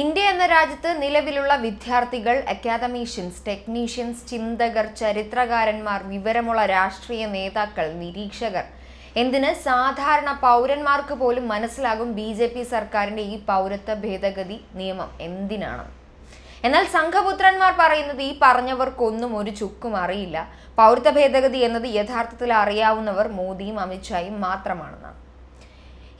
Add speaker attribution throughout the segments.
Speaker 1: India എന്ന രാജ്യത്ത് നിലവിലുള്ള വിദ്യാർത്ഥികൾ അക്കാദമീഷ്യൻസ് ടെക്നീഷ്യൻസ് ചിന്തകർ ചരിത്രകാരന്മാർ വിവരമുള്ള രാഷ്ട്രീയ നേതാക്കൾ നിരീക്ഷകർ എന്തിന് സാധാരണ പൗരന്മാർക്ക് പോലും മനസ്സിലാകും ബി ജെ പി സർക്കാരിൻ്റെ ഈ പൗരത്വ ഭേദഗതി നിയമം എന്തിനാണ് എന്നാൽ സംഘപുത്രന്മാർ പറയുന്നത് ഈ പറഞ്ഞവർക്കൊന്നും ഒരു ചുക്കും അറിയില്ല പൗരത്വ ഭേദഗതി എന്നത് യഥാർത്ഥത്തിൽ അറിയാവുന്നവർ മോദിയും അമിത്ഷായും മാത്രമാണെന്നാണ്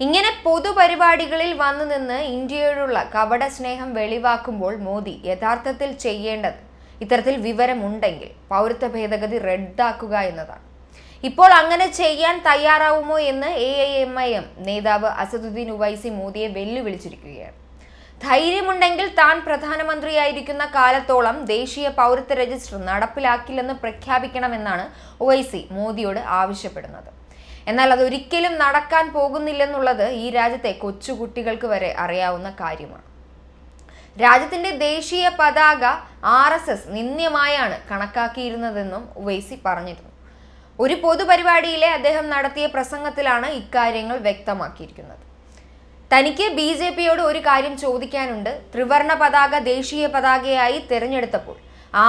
Speaker 1: ഇങ്ങനെ പൊതുപരിപാടികളിൽ വന്നു നിന്ന് ഇന്ത്യയോടുള്ള കപട സ്നേഹം വെളിവാക്കുമ്പോൾ മോദി യഥാർത്ഥത്തിൽ ചെയ്യേണ്ടത് ഇത്തരത്തിൽ വിവരമുണ്ടെങ്കിൽ പൗരത്വ ഭേദഗതി റദ്ദാക്കുക എന്നതാണ് ഇപ്പോൾ അങ്ങനെ ചെയ്യാൻ തയ്യാറാവുമോ എന്ന് A I M I M നേതാവ് അസദുദ്ദീൻ ഉവൈസി മോദിയെ വെല്ലുവിളിച്ചിരിക്കുകയാണ് ധൈര്യമുണ്ടെങ്കിൽ താൻ പ്രധാനമന്ത്രിയായിരിക്കുന്ന കാലത്തോളം ദേശീയ പൗരത്വ രജിസ്റ്റർ നടപ്പിലാക്കില്ലെന്ന് പ്രഖ്യാപിക്കണമെന്നാണ് ഒവൈസി മോദിയോട് ആവശ്യപ്പെടുന്നത് എന്നാൽ അതൊരിക്കലും നടക്കാൻ പോകുന്നില്ലെന്നുള്ളത് ഈ രാജ്യത്തെ കൊച്ചുകുട്ടികൾക്ക് വരെ അറിയാവുന്ന കാര്യമാണ് രാജ്യത്തിന്റെ ദേശീയ പതാക ആർ എസ് എസ് നിന്ദ്യമായാണ് കണക്കാക്കിയിരുന്നതെന്നും ഉവൈസി പറഞ്ഞിരുന്നു ഒരു പൊതുപരിപാടിയിലെ അദ്ദേഹം നടത്തിയ പ്രസംഗത്തിലാണ് ഇക്കാര്യങ്ങൾ വ്യക്തമാക്കിയിരിക്കുന്നത് തനിക്ക് ബി ജെ പിയോട് ഒരു കാര്യം ചോദിക്കാനുണ്ട് ത്രിവർണ പതാക ദേശീയ പതാകയായി തിരഞ്ഞെടുത്തപ്പോൾ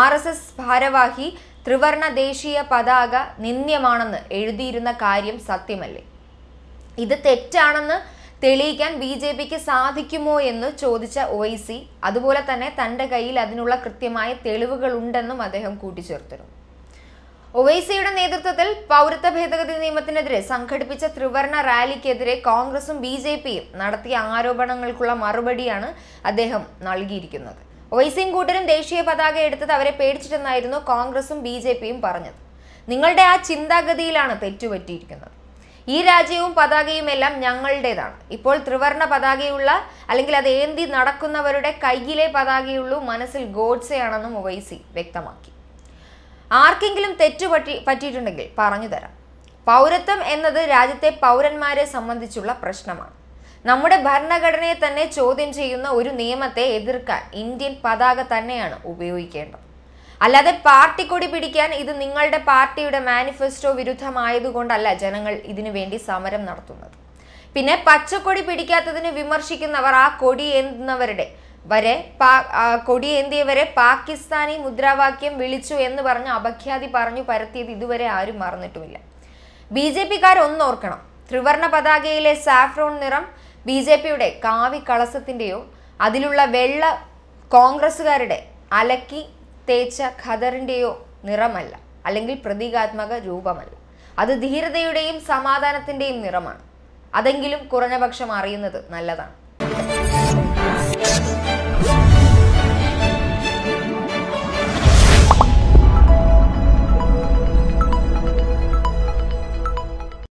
Speaker 1: ആർ എസ് എസ് ഭാരവാഹി ത്രിവർണ ദേശീയ പതാക നിന്ദ്യമാണെന്ന് എഴുതിയിരുന്ന കാര്യം സത്യമല്ലേ ഇത് തെറ്റാണെന്ന് തെളിയിക്കാൻ ബി ജെ പിക്ക് സാധിക്കുമോ എന്ന് ചോദിച്ച ഒയ്സി അതുപോലെ തന്നെ തൻ്റെ കയ്യിൽ അതിനുള്ള കൃത്യമായ തെളിവുകൾ ഉണ്ടെന്നും അദ്ദേഹം കൂട്ടിച്ചേർത്തിരുന്നു ഒവൈസിയുടെ നേതൃത്വത്തിൽ പൗരത്വ ഭേദഗതി നിയമത്തിനെതിരെ സംഘടിപ്പിച്ച ത്രിവർണ റാലിക്കെതിരെ കോൺഗ്രസും ബി ജെ പിയും നടത്തിയ ആരോപണങ്ങൾക്കുള്ള മറുപടിയാണ് അദ്ദേഹം നൽകിയിരിക്കുന്നത് ഒയ്സിംഗ് കൂട്ടരും ദേശീയ പതാക എടുത്തത് അവരെ പേടിച്ചിട്ടെന്നായിരുന്നു കോൺഗ്രസും ബി ജെ പിയും പറഞ്ഞത് നിങ്ങളുടെ ആ ചിന്താഗതിയിലാണ് തെറ്റുപറ്റിയിരിക്കുന്നത് ഈ രാജ്യവും പതാകയും എല്ലാം ഞങ്ങളുടേതാണ് ഇപ്പോൾ ത്രിവർണ പതാകയുള്ള അല്ലെങ്കിൽ അത് ഏന്തി നടക്കുന്നവരുടെ കയ്യിലെ പതാകയുള്ളൂ മനസ്സിൽ ഗോഡ്സെയാണെന്നും ഒവൈസി വ്യക്തമാക്കി ആർക്കെങ്കിലും തെറ്റു പറ്റി പറ്റിയിട്ടുണ്ടെങ്കിൽ പറഞ്ഞു തരാം പൗരത്വം എന്നത് രാജ്യത്തെ പൗരന്മാരെ സംബന്ധിച്ചുള്ള പ്രശ്നമാണ് നമ്മുടെ ഭരണഘടനയെ തന്നെ ചോദ്യം ചെയ്യുന്ന ഒരു നിയമത്തെ എതിർക്കാൻ ഇന്ത്യൻ പതാക തന്നെയാണ് ഉപയോഗിക്കേണ്ടത് അല്ലാതെ പാർട്ടി കൊടി പിടിക്കാൻ ഇത് നിങ്ങളുടെ പാർട്ടിയുടെ മാനിഫെസ്റ്റോ വിരുദ്ധമായതുകൊണ്ടല്ല ജനങ്ങൾ ഇതിനു വേണ്ടി സമരം നടത്തുന്നത് പിന്നെ പച്ചക്കൊടി പിടിക്കാത്തതിന് വിമർശിക്കുന്നവർ ആ കൊടി എന്തുന്നവരുടെ വരെ കൊടി ഏന്തിയവരെ പാകിസ്ഥാനി മുദ്രാവാക്യം വിളിച്ചു എന്ന് പറഞ്ഞ് അപഖ്യാതി പറഞ്ഞു പരത്തിയത് ഇതുവരെ ആരും മറന്നിട്ടുമില്ല ബി ജെ പിക്കാർ ത്രിവർണ പതാകയിലെ സാഫ്രോൺ നിറം ബി ജെ പിയുടെ കാവി കളസത്തിൻ്റെയോ അതിലുള്ള വെള്ള കോൺഗ്രസ്സുകാരുടെ അലക്കി തേച്ച ഖദറിൻ്റെയോ നിറമല്ല അല്ലെങ്കിൽ പ്രതീകാത്മക രൂപമല്ല അത് ധീരതയുടെയും സമാധാനത്തിൻ്റെയും നിറമാണ് അതെങ്കിലും കുറഞ്ഞപക്ഷം അറിയുന്നത് നല്ലതാണ്